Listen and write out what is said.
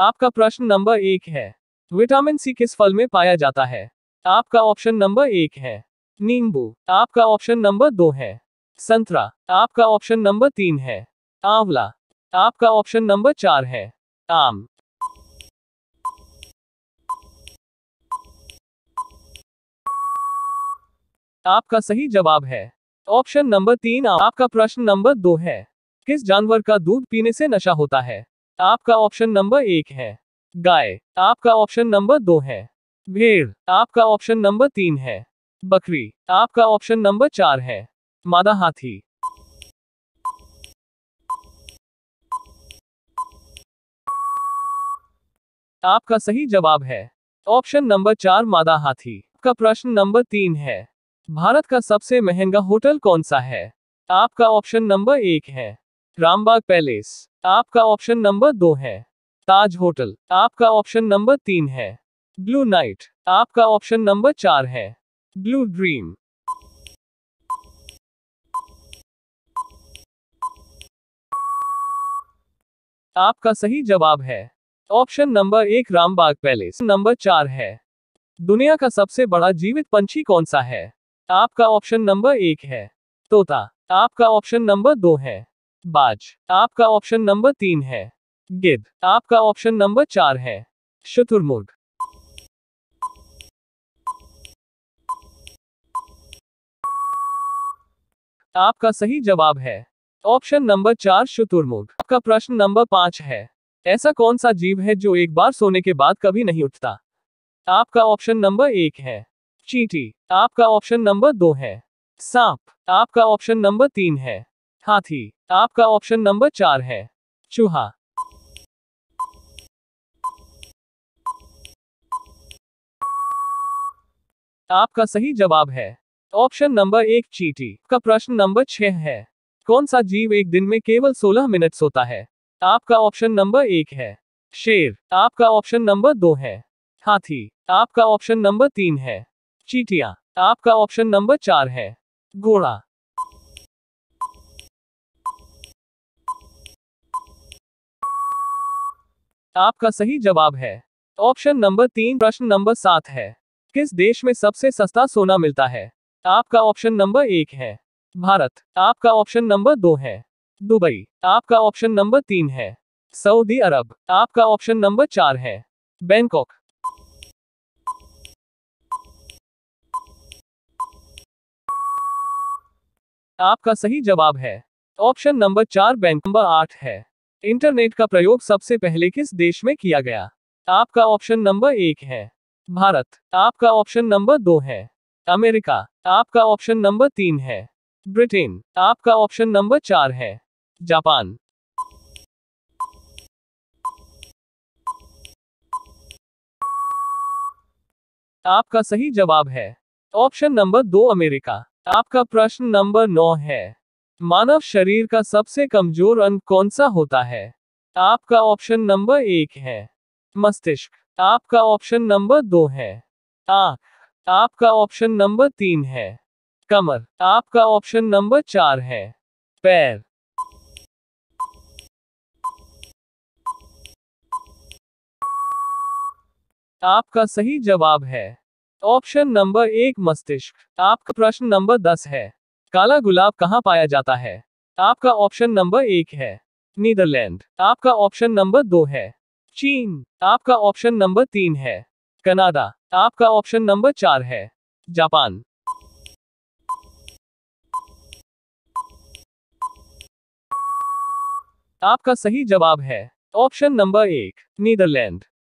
आपका प्रश्न नंबर एक है विटामिन सी किस फल में पाया जाता है आपका ऑप्शन नंबर एक है नींबू आपका ऑप्शन नंबर दो है संतरा आपका ऑप्शन नंबर तीन है आंवला आपका ऑप्शन नंबर चार है आम आपका सही जवाब है ऑप्शन नंबर तीन आपका प्रश्न नंबर दो है किस जानवर का दूध पीने से नशा होता है आपका ऑप्शन नंबर एक है गाय आपका ऑप्शन नंबर दो है भेड़ आपका ऑप्शन नंबर तीन है बकरी आपका ऑप्शन नंबर चार है मादा हाथी आपका सही जवाब है ऑप्शन नंबर चार मादा हाथी का प्रश्न नंबर तीन है भारत का सबसे महंगा होटल कौन सा है आपका ऑप्शन नंबर एक है रामबाग पैलेस आपका ऑप्शन नंबर दो है ताज होटल आपका ऑप्शन नंबर तीन है ब्लू नाइट आपका ऑप्शन नंबर चार है ब्लू ड्रीम आपका सही जवाब है ऑप्शन नंबर एक रामबाग पैलेस नंबर चार है दुनिया का सबसे बड़ा जीवित पंछी कौन सा है आपका ऑप्शन नंबर एक है तोता आपका ऑप्शन नंबर दो है बाज आपका ऑप्शन नंबर तीन है गिद्ध आपका ऑप्शन नंबर चार है शुतुरमुर्ग आपका सही जवाब है ऑप्शन नंबर चार शुतुरमुर्ग आपका प्रश्न नंबर पांच है ऐसा कौन सा जीव है जो एक बार सोने के बाद कभी नहीं उठता आपका ऑप्शन नंबर एक है चींटी आपका ऑप्शन नंबर दो है सांप आपका ऑप्शन नंबर तीन है हाथी आपका ऑप्शन नंबर चार है चूहा आपका सही जवाब है ऑप्शन नंबर एक चीटी का प्रश्न नंबर छह है कौन सा जीव एक दिन में केवल सोलह मिनट सोता है आपका ऑप्शन नंबर एक है शेर आपका ऑप्शन नंबर दो है हाथी आपका ऑप्शन नंबर तीन है चीटिया आपका ऑप्शन नंबर चार है घोड़ा आपका सही जवाब है ऑप्शन नंबर तीन प्रश्न नंबर सात है किस देश में सबसे सस्ता सोना मिलता है आपका ऑप्शन नंबर एक है भारत आपका ऑप्शन नंबर दो है दुबई आपका ऑप्शन नंबर तीन है सऊदी अरब आपका ऑप्शन नंबर चार है बैंकॉक आपका सही जवाब है ऑप्शन नंबर चार बैंक नंबर आठ है इंटरनेट का प्रयोग सबसे पहले किस देश में किया गया आपका ऑप्शन नंबर एक है भारत आपका ऑप्शन नंबर दो है अमेरिका आपका ऑप्शन नंबर तीन है ब्रिटेन आपका ऑप्शन नंबर चार है जापान आपका सही जवाब है ऑप्शन नंबर दो अमेरिका आपका प्रश्न नंबर नौ है मानव शरीर का सबसे कमजोर अंग कौन सा होता है आपका ऑप्शन नंबर एक है मस्तिष्क आपका ऑप्शन नंबर दो है आंख आपका ऑप्शन नंबर तीन है कमर आपका ऑप्शन नंबर चार है पैर आपका सही जवाब है ऑप्शन नंबर एक मस्तिष्क आपका प्रश्न नंबर दस है काला गुलाब कहाँ पाया जाता है आपका ऑप्शन नंबर एक है नीदरलैंड आपका ऑप्शन नंबर दो है चीन आपका ऑप्शन नंबर तीन है कनाडा आपका ऑप्शन नंबर चार है जापान आपका सही जवाब है ऑप्शन नंबर एक नीदरलैंड